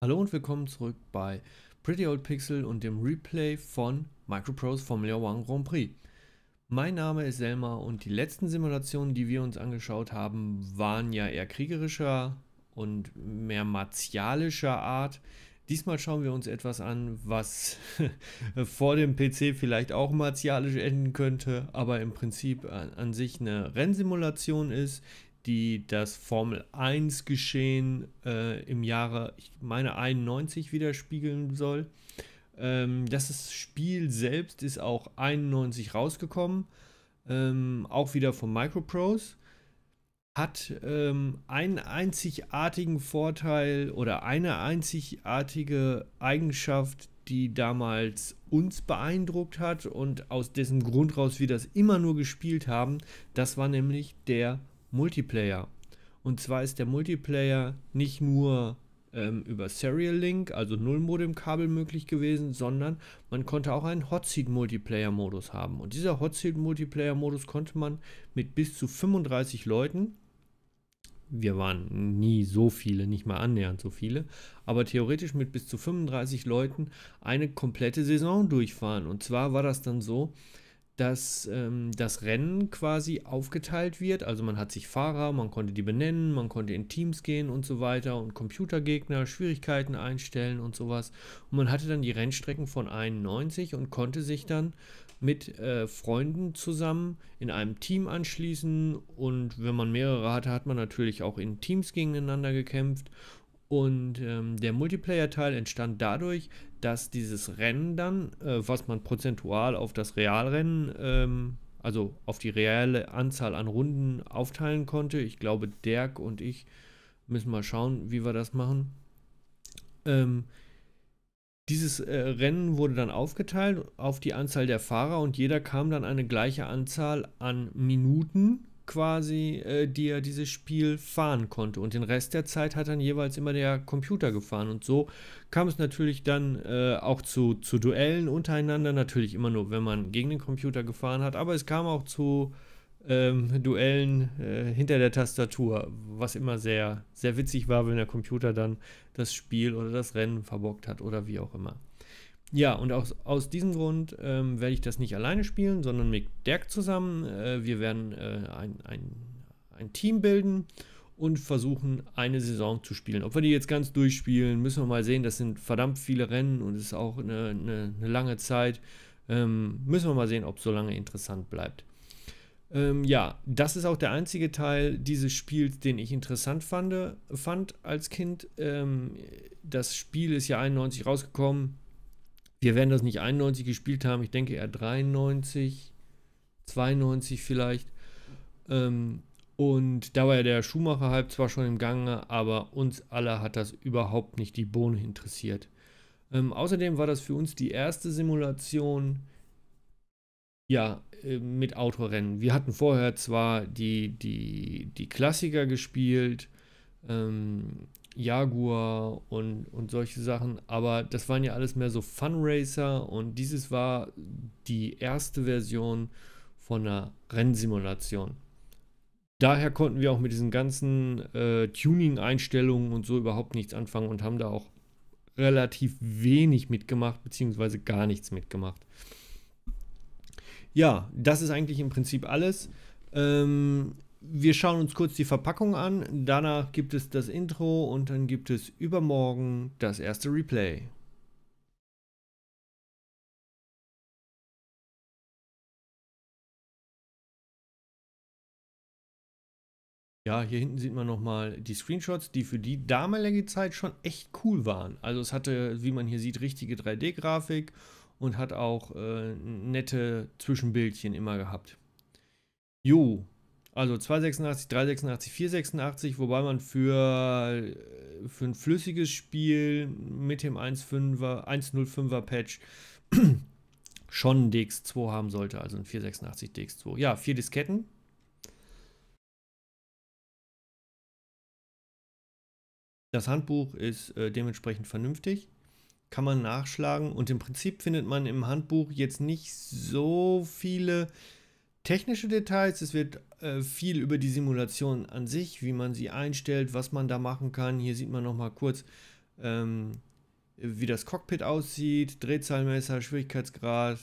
Hallo und willkommen zurück bei Pretty Old Pixel und dem Replay von MicroPros Formula One Grand Prix. Mein Name ist Selma und die letzten Simulationen, die wir uns angeschaut haben, waren ja eher kriegerischer und mehr martialischer Art. Diesmal schauen wir uns etwas an, was vor dem PC vielleicht auch martialisch enden könnte, aber im Prinzip an sich eine Rennsimulation ist, die das Formel 1 Geschehen äh, im Jahre, ich meine 91 widerspiegeln soll. Ähm, das Spiel selbst ist auch 91 rausgekommen, ähm, auch wieder von Microprose. Hat ähm, einen einzigartigen Vorteil oder eine einzigartige Eigenschaft, die damals uns beeindruckt hat und aus dessen Grund raus wir das immer nur gespielt haben. Das war nämlich der Multiplayer. Und zwar ist der Multiplayer nicht nur ähm, über Serial Link, also null kabel möglich gewesen, sondern man konnte auch einen Hotseat-Multiplayer-Modus haben. Und dieser Hotseat-Multiplayer-Modus konnte man mit bis zu 35 Leuten wir waren nie so viele, nicht mal annähernd so viele, aber theoretisch mit bis zu 35 Leuten eine komplette Saison durchfahren. Und zwar war das dann so, dass ähm, das Rennen quasi aufgeteilt wird. Also man hat sich Fahrer, man konnte die benennen, man konnte in Teams gehen und so weiter und Computergegner, Schwierigkeiten einstellen und sowas. Und man hatte dann die Rennstrecken von 91 und konnte sich dann mit äh, Freunden zusammen in einem Team anschließen. Und wenn man mehrere hatte, hat man natürlich auch in Teams gegeneinander gekämpft und ähm, der Multiplayer-Teil entstand dadurch, dass dieses Rennen dann, äh, was man prozentual auf das Realrennen, ähm, also auf die reelle Anzahl an Runden aufteilen konnte. Ich glaube, Dirk und ich müssen mal schauen, wie wir das machen. Ähm, dieses äh, Rennen wurde dann aufgeteilt auf die Anzahl der Fahrer und jeder kam dann eine gleiche Anzahl an Minuten quasi, äh, die er dieses Spiel fahren konnte. Und den Rest der Zeit hat dann jeweils immer der Computer gefahren. Und so kam es natürlich dann äh, auch zu, zu Duellen untereinander. Natürlich immer nur, wenn man gegen den Computer gefahren hat. Aber es kam auch zu ähm, Duellen äh, hinter der Tastatur, was immer sehr, sehr witzig war, wenn der Computer dann das Spiel oder das Rennen verbockt hat oder wie auch immer. Ja, und aus, aus diesem Grund ähm, werde ich das nicht alleine spielen, sondern mit Dirk zusammen. Äh, wir werden äh, ein, ein, ein Team bilden und versuchen, eine Saison zu spielen. Ob wir die jetzt ganz durchspielen, müssen wir mal sehen. Das sind verdammt viele Rennen und es ist auch eine, eine, eine lange Zeit. Ähm, müssen wir mal sehen, ob es so lange interessant bleibt. Ähm, ja, das ist auch der einzige Teil dieses Spiels, den ich interessant fand, fand als Kind. Ähm, das Spiel ist ja 91 rausgekommen wir werden das nicht 91 gespielt haben, ich denke eher 93, 92 vielleicht. Ähm, und da war ja der schuhmacher hype zwar schon im Gange, aber uns alle hat das überhaupt nicht die Bohne interessiert. Ähm, außerdem war das für uns die erste Simulation, ja, äh, mit Autorennen. Wir hatten vorher zwar die, die, die Klassiker gespielt, ähm, Jaguar und, und solche Sachen. Aber das waren ja alles mehr so Funracer und dieses war die erste Version von einer Rennsimulation. Daher konnten wir auch mit diesen ganzen äh, Tuning-Einstellungen und so überhaupt nichts anfangen und haben da auch relativ wenig mitgemacht, beziehungsweise gar nichts mitgemacht. Ja, das ist eigentlich im Prinzip alles. Ähm, wir schauen uns kurz die Verpackung an, danach gibt es das Intro und dann gibt es übermorgen das erste Replay. Ja, hier hinten sieht man nochmal die Screenshots, die für die damalige Zeit schon echt cool waren. Also es hatte, wie man hier sieht, richtige 3D-Grafik und hat auch äh, nette Zwischenbildchen immer gehabt. Jo, also 286, 386, 486, wobei man für, äh, für ein flüssiges Spiel mit dem 1.05er, 1.05er Patch schon DX2 haben sollte, also ein 486 DX2. Ja, vier Disketten, Das Handbuch ist äh, dementsprechend vernünftig, kann man nachschlagen und im Prinzip findet man im Handbuch jetzt nicht so viele technische Details, es wird äh, viel über die Simulation an sich, wie man sie einstellt, was man da machen kann. Hier sieht man nochmal kurz, ähm, wie das Cockpit aussieht, Drehzahlmesser, Schwierigkeitsgrad.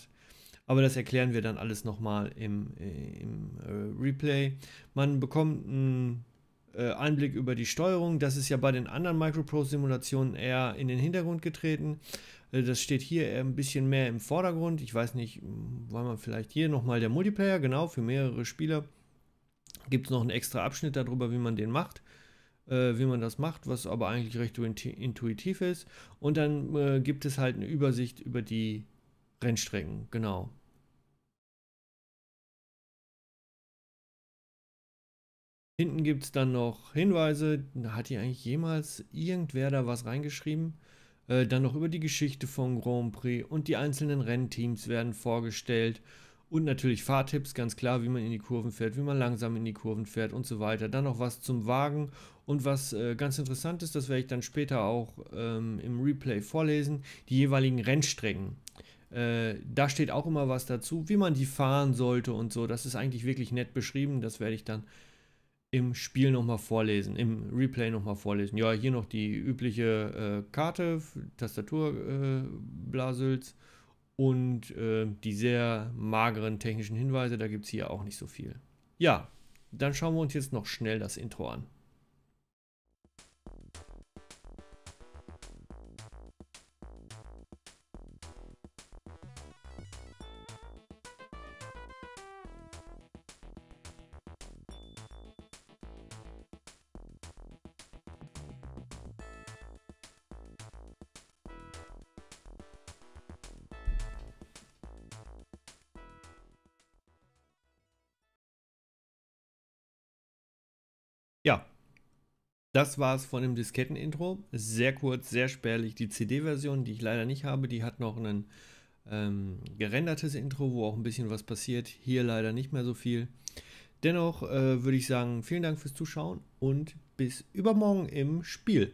Aber das erklären wir dann alles nochmal im, äh, im äh, Replay. Man bekommt ein äh, Einblick über die Steuerung. Das ist ja bei den anderen MicroPro-Simulationen eher in den Hintergrund getreten. Äh, das steht hier ein bisschen mehr im Vordergrund. Ich weiß nicht, hm, weil man vielleicht hier nochmal der Multiplayer, genau, für mehrere Spieler gibt es noch einen extra Abschnitt darüber, wie man den macht äh, wie man das macht, was aber eigentlich recht intuitiv ist. Und dann äh, gibt es halt eine Übersicht über die Rennstrecken, genau. Hinten gibt es dann noch Hinweise. Hat hier eigentlich jemals irgendwer da was reingeschrieben? Äh, dann noch über die Geschichte von Grand Prix und die einzelnen Rennteams werden vorgestellt. Und natürlich Fahrtipps, ganz klar, wie man in die Kurven fährt, wie man langsam in die Kurven fährt und so weiter. Dann noch was zum Wagen und was äh, ganz interessant ist, das werde ich dann später auch ähm, im Replay vorlesen, die jeweiligen Rennstrecken. Äh, da steht auch immer was dazu, wie man die fahren sollte und so. Das ist eigentlich wirklich nett beschrieben, das werde ich dann äh, im Spiel nochmal vorlesen, im Replay nochmal vorlesen. Ja, hier noch die übliche äh, Karte, Tastaturblasels äh, und äh, die sehr mageren technischen Hinweise, da gibt es hier auch nicht so viel. Ja, dann schauen wir uns jetzt noch schnell das Intro an. Das war es von dem Disketten-Intro. Sehr kurz, sehr spärlich. Die CD-Version, die ich leider nicht habe, die hat noch ein ähm, gerendertes Intro, wo auch ein bisschen was passiert. Hier leider nicht mehr so viel. Dennoch äh, würde ich sagen, vielen Dank fürs Zuschauen und bis übermorgen im Spiel.